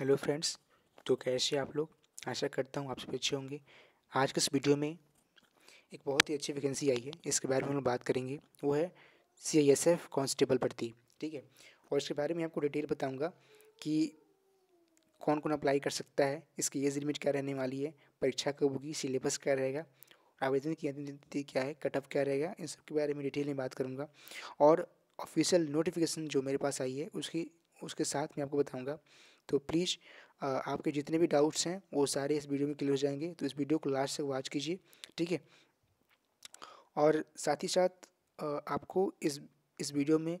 hello friends तो कैसे आप लोग आशा करता हूँ आप सब अच्छे होंगे आज के इस वीडियो में एक बहुत ही अच्छी वैकेंसी आई है इसके बारे में हम बात करेंगे वो है C I S F constable भर्ती ठीक है और इसके बारे में आपको डिटेल बताऊँगा कि कौन कौन अप्लाई कर सकता है इसकी एज लिमिट क्या रहने वाली है परीक्षा कब होगी सिलेबस क्या रहेगा आवेदन की अंतिम तिथि क्या है कटअप क्या रहेगा इन सब के बारे में डिटेल में बात करूँगा और ऑफिशियल नोटिफिकेशन जो मेरे पास आई है उसकी उसके साथ मैं आपको बताऊँगा तो प्लीज़ आपके जितने भी डाउट्स हैं वो सारे इस वीडियो में क्लियर हो जाएंगे तो इस वीडियो को लास्ट तक वॉच कीजिए ठीक है और साथ ही साथ आपको इस इस वीडियो में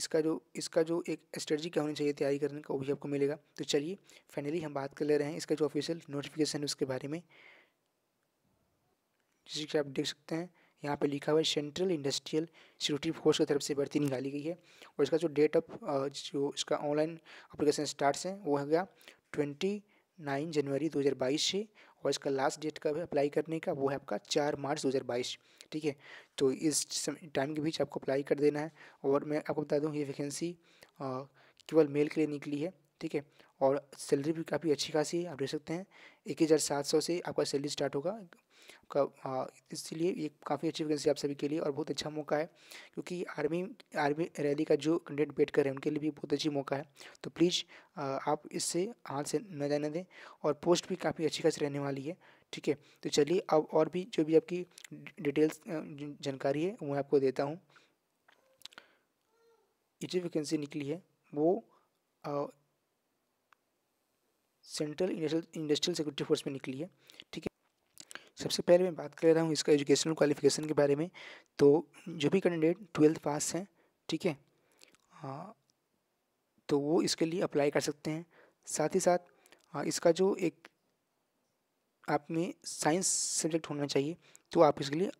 इसका जो इसका जो एक स्ट्रेटजी क्या होनी चाहिए तैयारी करने का वो भी आपको मिलेगा तो चलिए फाइनली हम बात कर ले रहे हैं इसका जो ऑफिशियल नोटिफिकेशन है उसके बारे में जैसे कि आप देख सकते हैं यहाँ पे लिखा हुआ है सेंट्रल इंडस्ट्रियल सिक्योरिटी फोर्स की तरफ से भर्ती निकाली गई है और इसका जो डेट ऑफ जो इसका ऑनलाइन अप्लीकेशन स्टार्ट है वो है गया ट्वेंटी नाइन जनवरी 2022 से और इसका लास्ट डेट कब है अप्लाई करने का वो है आपका चार मार्च 2022 ठीक है तो इस टाइम के बीच आपको अप्लाई कर देना है और मैं आपको बता दूँ ये वैकेंसी केवल मेल के लिए निकली है ठीक है और सैलरी भी काफ़ी अच्छी खासी है आप देख सकते हैं एक हज़ार सात सौ से आपका सैलरी स्टार्ट होगा आपका इसलिए ये काफ़ी अच्छी वैकेंसी आप सभी के लिए और बहुत अच्छा मौका है क्योंकि आर्मी आर्मी रैली का जो कैंडिडेट वेट कर रहे हैं उनके लिए भी बहुत अच्छी मौका है तो प्लीज़ आप इससे हाथ से न जाने दें और पोस्ट भी काफ़ी अच्छी खासी रहने वाली है ठीक है तो चलिए अब और भी जो भी आपकी डिटेल्स जानकारी है वो मैं आपको देता हूँ ये जो वैकेंसी निकली है वो सेंट्रल इंडस्ट्रियल सिक्योरिटी फोर्स में निकली है ठीक है सबसे पहले मैं बात कर रहा हूँ इसका एजुकेशनल क्वालिफिकेशन के बारे में तो जो भी कैंडिडेट ट्वेल्थ पास हैं ठीक है आ, तो वो इसके लिए अप्लाई कर सकते हैं साथ ही साथ आ, इसका जो एक आप में साइंस सब्जेक्ट होना चाहिए तो आप इसके लिए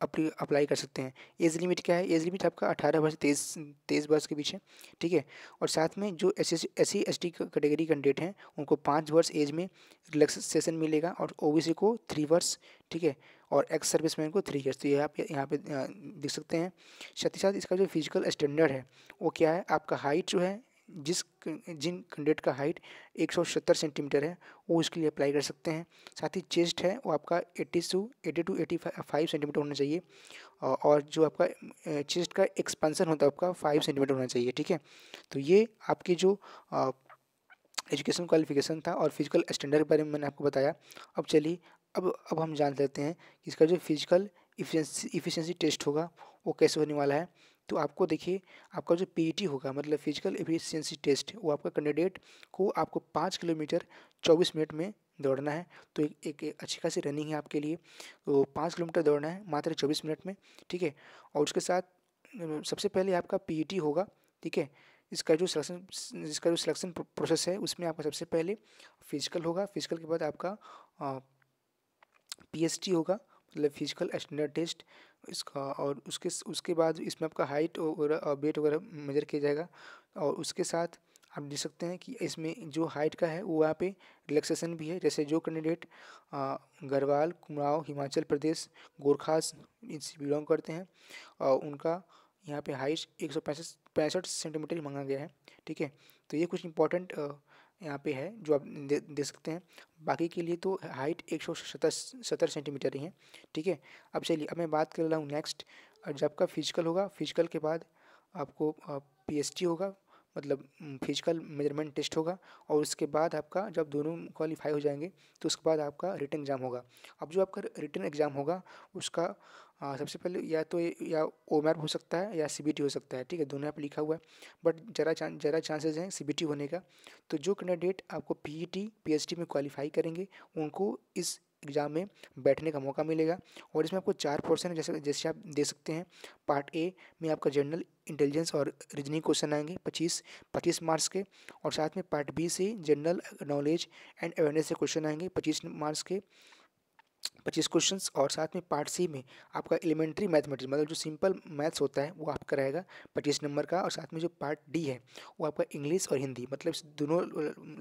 अप्लाई कर सकते हैं एज लिमिट क्या है एज लिमिट आपका अठारह वर्ष तेईस तेईस वर्ष के बीच है ठीक है और साथ में जो S S C S T category candidate हैं उनको पाँच वर्ष एज में रिलैक्सेशन मिलेगा और ओ बी सी को थ्री वर्ष ठीक है और एक्स सर्विस मैन को थ्री ईयर्स तो ये आप यहाँ पे देख सकते हैं साथ ही साथ इसका जो फिजिकल स्टैंडर्ड है वो क्या है आपका हाइट जो है जिस जिन कैंडिडेट का हाइट एक सेंटीमीटर है वो इसके लिए अप्लाई कर सकते हैं साथ ही चेस्ट है वो आपका eighty two eighty two eighty five centimetre होना चाहिए और जो आपका चेस्ट का एक्सपेंसन होता है आपका फाइव सेंटीमीटर होना चाहिए ठीक है तो ये आपकी जो एजुकेशन क्वालिफिकेशन था और फिजिकल स्टैंडर्ड के बारे में मैंने आपको बताया अब चलिए अब अब हम जान लेते हैं कि इसका जो फिजिकल इफिशेंसी टेस्ट होगा वो कैसे होने वाला है तो आपको देखिए आपका जो पी e होगा मतलब फिजिकल एफिशिएंसी टेस्ट वो आपका कैंडिडेट को आपको पाँच किलोमीटर चौबीस मिनट में दौड़ना है तो एक, एक, अच्छी खासी रनिंग है आपके लिए तो पाँच किलोमीटर दौड़ना है मात्र चौबीस मिनट में ठीक है और उसके साथ सबसे पहले आपका पी e होगा ठीक है इसका जो सिलेक्शन इसका जो सिलेक्शन प्रोसेस है उसमें आपका सबसे पहले फिजिकल होगा फिजिकल के बाद आपका पी होगा मतलब फिजिकल स्टैंडर्ड टेस्ट इसका और उसके उसके बाद इसमें आपका हाइट और वेट वगैरह मेजर किया जाएगा और उसके साथ आप देख सकते हैं कि इसमें जो हाइट का है वो यहाँ पे रिलैक्सेशन भी है जैसे जो कैंडिडेट गढ़वाल कुमाऊँ हिमाचल प्रदेश गोरखास इनसे बिलोंग करते हैं और उनका यहाँ पे हाइट एक सौ पैंसठ सेंटीमीटर मांगा गया है ठीक है तो ये कुछ इंपॉर्टेंट यहाँ पे है जो आप दे, सकते हैं बाकी के लिए तो हाइट एक सौ सतर सत्तर सेंटीमीटर ही है ठीक है अब चलिए अब मैं बात कर रहा हूँ नेक्स्ट जब आपका फिजिकल होगा फिजिकल के बाद आपको पी होगा मतलब फिजिकल मेजरमेंट टेस्ट होगा और उसके बाद आपका जब दोनों क्वालिफाई हो जाएंगे तो उसके बाद आपका रिटर्न एग्ज़ाम होगा अब जो आपका रिटर्न एग्ज़ाम होगा उसका आ, हाँ, सबसे पहले या तो या ओमैप हो सकता है या सी हो सकता है ठीक है दोनों ऐप लिखा हुआ है बट ज़रा चांस ज़रा चांसेज हैं सी होने का तो जो कैंडिडेट आपको पी ई e में क्वालिफाई करेंगे उनको इस एग्ज़ाम में बैठने का मौका मिलेगा और इसमें आपको चार पोर्सन जैसे जैसे आप दे सकते हैं पार्ट ए में आपका जनरल इंटेलिजेंस और रीजनिंग क्वेश्चन आएंगे पच्चीस पच्चीस मार्क्स के और साथ में पार्ट बी से जनरल नॉलेज एंड अवेयरनेस से क्वेश्चन आएंगे पच्चीस मार्क्स के पच्चीस क्वेश्चंस और साथ में पार्ट सी में आपका एलिमेंट्री मैथमेटिक्स मतलब जो सिंपल मैथ्स होता है वो आपका रहेगा पच्चीस नंबर का और साथ में जो पार्ट डी है वो आपका इंग्लिश और हिंदी मतलब दोनों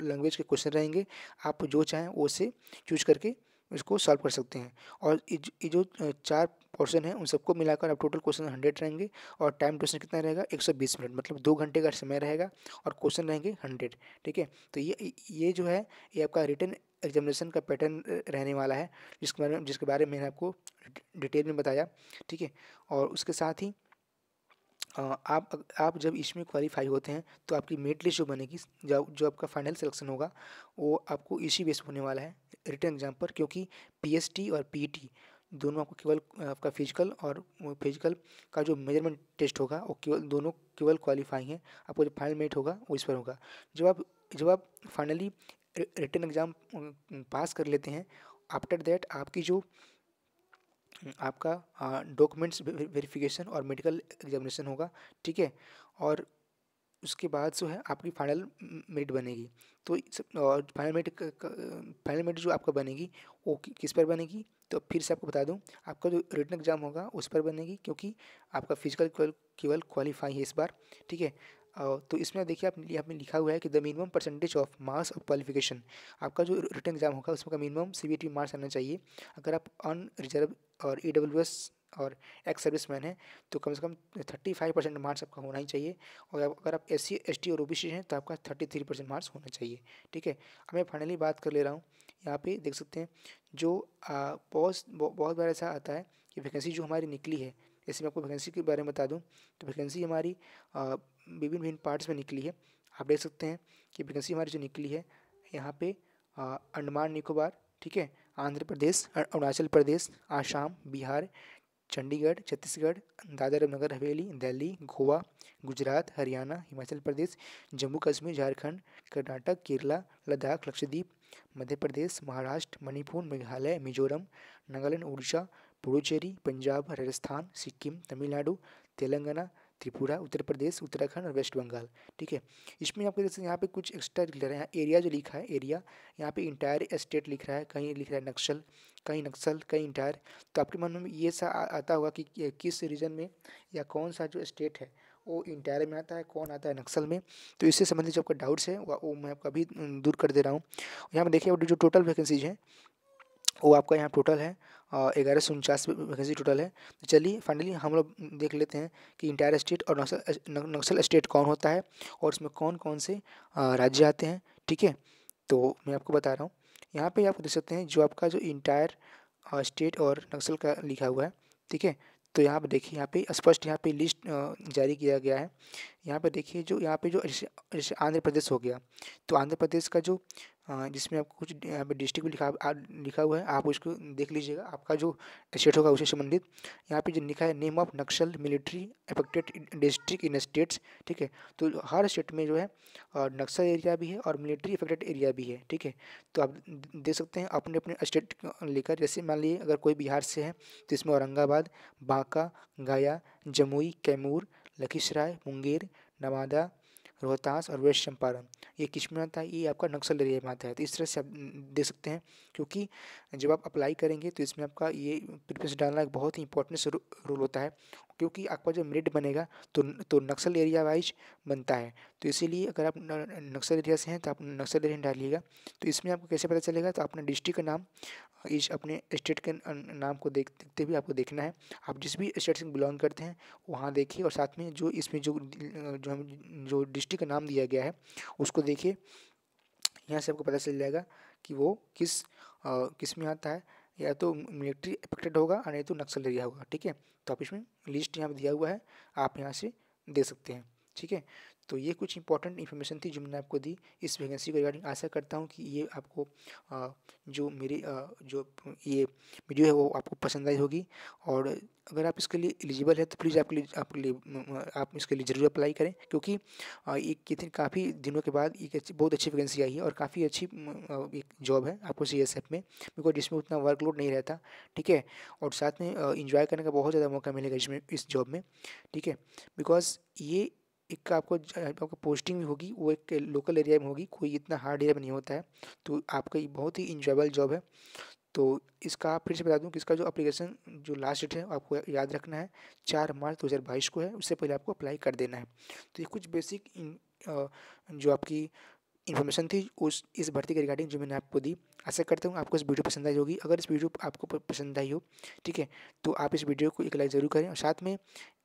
लैंग्वेज के क्वेश्चन रहेंगे आप जो चाहें वो से चूज करके इसको सॉल्व कर सकते हैं और ये जो चार पोर्शन है उन सबको मिलाकर आप टोटल क्वेश्चन हंड्रेड रहेंगे और टाइम क्वेश्चन कितना रहेगा एक सौ बीस मिनट मतलब दो घंटे का समय रहेगा और क्वेश्चन रहेंगे हंड्रेड ठीक है तो ये ये जो है ये आपका रिटर्न एग्जामिनेशन का पैटर्न रहने वाला है जिसके बारे में जिसके बारे में मैंने आपको डिटेल में बताया ठीक है और उसके साथ ही आप आप जब इसमें क्वालिफाई होते हैं तो आपकी मेट लिस्ट जो बनेगी जो जो आपका फाइनल सिलेक्शन होगा वो आपको इसी बेस होने वाला है रिटर्न एग्जाम पर क्योंकि पी और पी e दोनों आपको केवल आपका फिजिकल और फिजिकल का जो मेजरमेंट टेस्ट होगा वो केवल दोनों केवल क्वालिफाई हैं आपको जो फाइनल मेट होगा वो इस पर होगा जब आप जब आप फाइनली रिटर्न एग्ज़ाम पास कर लेते हैं आफ्टर दैट आपकी जो आपका डॉक्यूमेंट्स वेरिफिकेशन और मेडिकल एग्जामिनेशन होगा ठीक है और उसके बाद जो है आपकी फाइनल मेरिट बनेगी तो और फाइनल मेरिट फाइनल मेरिट जो आपका बनेगी वो किस पर बनेगी तो फिर से आपको बता दूं आपका जो रिटर्न एग्ज़ाम होगा उस पर बनेगी क्योंकि आपका फिजिकल केवल क्वालिफाई है इस बार ठीक है तो इसमें देखिए आप यहाँ पर लिखा हुआ है कि the minimum percentage of marks of qualification आपका जो रिटर्न एग्जाम होगा उसमें का मिनिमम सी बी मार्क्स आना चाहिए अगर आप अन रिजर्व और ई डब्ल्यू एस और एक्स सर्विस मैन है तो कम से कम थर्टी फाइव परसेंट मार्क्स आपका होना ही चाहिए और अगर आप एस सी एस टी और ओ बी सी हैं तो आपका थर्टी थ्री परसेंट मार्क्स होना चाहिए ठीक है अब मैं फाइनली बात कर ले रहा हूँ यहाँ पे देख सकते हैं जो आ, बहुत बहुत बार ऐसा आता है कि वैकेंसी जो हमारी निकली है जैसे मैं आपको वैकेंसी के बारे में बता दूँ तो वैकेंसी हमारी विभिन्न विभिन्न पार्ट्स में निकली है आप देख सकते हैं कि वैकेंसी हमारी जो निकली है यहाँ पे अंडमान निकोबार ठीक है आंध्र प्रदेश अरुणाचल प्रदेश आसाम बिहार चंडीगढ़ छत्तीसगढ़ दादर नगर हवेली दिल्ली गोवा गुजरात हरियाणा हिमाचल प्रदेश जम्मू कश्मीर झारखंड कर्नाटक केरला लद्दाख लक्षद्वीप मध्य प्रदेश महाराष्ट्र मणिपुर मेघालय मिजोरम नागालैंड उड़ीसा पुडुचेरी पंजाब राजस्थान सिक्किम तमिलनाडु तेलंगाना त्रिपुरा उत्तर प्रदेश उत्तराखंड और वेस्ट बंगाल ठीक है इसमें आपको देख सकते हैं यहाँ पे कुछ एक्स्ट्रा लिख रहा है यहाँ एरिया जो लिखा है एरिया यहाँ पे इंटायर स्टेट लिख रहा है कहीं लिख रहा है नक्सल कहीं नक्सल कहीं इंटायर तो आपके मन में ये सा आता होगा कि किस रीजन में या कौन सा जो स्टेट है वो इंटायर में आता है कौन आता है नक्सल में तो इससे संबंधित जो आपका डाउट्स है वो मैं आपका अभी दूर कर दे रहा हूँ यहाँ पर देखिए जो टोटल वैकेंसीज हैं वो आपका यहाँ टोटल है ग्यारह सौ उनचास वैकेंसी टोटल है तो चलिए फाइनली हम लोग देख लेते हैं कि इंटायर स्टेट और नक्सल नक्सल स्टेट कौन होता है और इसमें कौन कौन से राज्य आते हैं ठीक है तो मैं आपको बता रहा हूँ यहाँ पे आप देख सकते हैं जो आपका जो इंटायर स्टेट और नक्सल का लिखा हुआ है ठीक है तो यहाँ पर देखिए यहाँ पे स्पष्ट यहाँ पे लिस्ट जारी किया गया है यहाँ पर देखिए जो यहाँ पे जो जैसे आंध्र प्रदेश हो गया तो आंध्र प्रदेश का जो हाँ, जिसमें आपको कुछ यहाँ पे डिस्ट्रिक्ट भी लिखा लिखा हुआ है आप उसको देख लीजिएगा आपका जो स्टेट होगा उससे संबंधित यहाँ पे जो लिखा है name of Naxal military affected district in states ठीक है तो हर स्टेट में जो है नक्सल एरिया भी है और मिलिट्री अफेक्टेड एरिया भी है ठीक है तो आप देख सकते हैं अपने अपने स्टेट लेकर जैसे मान लीजिए अगर कोई बिहार से है तो इसमें औरंगाबाद बांका गया जमुई कैमूर लखीसराय मुंगेर नवादा रोहतास और वेस्ट चंपारण ये किस आता है ये आपका नक्सल एरिया में आता है तो इस तरह से आप दे सकते हैं क्योंकि जब आप अप्लाई करेंगे तो इसमें आपका ये प्रिफ्रेंस डालना एक बहुत ही इंपॉर्टेंट रोल होता है क्योंकि आपका जब मेरिट बनेगा तो तो नक्सल एरिया वाइज बनता है तो इसीलिए अगर आप नक्सल एरिया से हैं तो आप नक्सल एरिया डालिएगा तो इसमें आपको कैसे पता चलेगा तो अपने डिस्ट्रिक्ट का नाम इस अपने स्टेट के नाम को देख देखते हुए आपको देखना है आप जिस भी स्टेट से बिलोंग करते हैं वहाँ देखिए और साथ में जो इसमें जो जो हम जो डिस्ट्रिक्ट का नाम दिया गया है उसको देखिए यहाँ से आपको पता चल जाएगा कि वो किस आ, किस में आता है या तो मिलिट्री अफेक्टेड होगा या तो नक्सल एरिया होगा ठीक है तो आप इसमें लिस्ट यहाँ पर दिया हुआ है आप यहाँ से दे सकते हैं ठीक है तो ये कुछ इंपॉर्टेंट इन्फॉर्मेशन थी जो मैंने आपको दी इस वैकेंसी को रिगार्डिंग आशा करता हूँ कि ये आपको जो मेरी जो ये वीडियो है वो आपको पसंद आई होगी और अगर आप इसके लिए एलिजिबल है तो प्लीज़ आपके लिए आपके लिए आप इसके लिए ज़रूर अप्लाई करें क्योंकि एक कितने काफ़ी दिनों के बाद एक अच्छी बहुत अच्छी वैकेंसी आई है और काफ़ी अच्छी एक जॉब है आपको सी एस एफ में बिकॉज इसमें उतना वर्कलोड नहीं रहता ठीक है और साथ में इंजॉय करने का बहुत ज़्यादा मौका मिलेगा इसमें इस जॉब में ठीक है बिकॉज ये एक आपको आपको पोस्टिंग भी होगी वो एक लोकल एरिया में होगी कोई इतना हार्ड एरिया में नहीं होता है तो आपका ये बहुत ही इंजॉयबल जॉब है तो इसका फिर से बता दूं कि इसका जो अप्लीकेशन जो लास्ट डेट है आपको याद रखना है चार मार्च दो हज़ार बाईस को है उससे पहले आपको अप्लाई कर देना है तो ये कुछ बेसिक जो आपकी इन्फॉर्मेशन थी उस इस भर्ती के रिगार्डिंग जो मैंने आपको दी आशा करता हूँ आपको इस वीडियो पसंद आई होगी अगर इस वीडियो आपको पसंद आई हो ठीक है तो आप इस वीडियो को एक लाइक ज़रूर करें और साथ में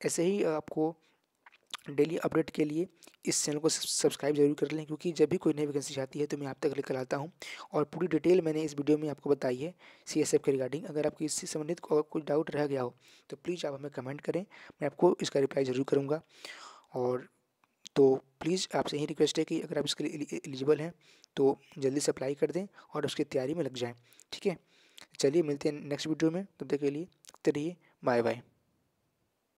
ऐसे ही आपको डेली अपडेट के लिए इस चैनल को सब्सक्राइब जरूर कर लें क्योंकि जब भी कोई नई वैकेंसी आती है तो मैं आप तक लेकर आता हूँ और पूरी डिटेल मैंने इस वीडियो में आपको बताई है सी एस एफ के रिगार्डिंग अगर आपको इससे संबंधित कोई डाउट रह गया हो तो प्लीज़ आप हमें कमेंट करें मैं आपको इसका रिप्लाई ज़रूर करूँगा और तो प्लीज़ आपसे यही रिक्वेस्ट है कि अगर आप इसके लिए एलिजिबल हैं तो जल्दी से अप्लाई कर दें और उसकी तैयारी में लग जाएँ ठीक है चलिए मिलते हैं नेक्स्ट वीडियो में तब तक के लिए रहिए बाय बाय